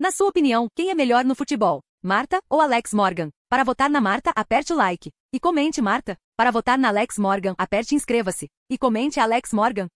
Na sua opinião, quem é melhor no futebol? Marta ou Alex Morgan? Para votar na Marta, aperte o like. E comente Marta. Para votar na Alex Morgan, aperte inscreva-se. E comente Alex Morgan.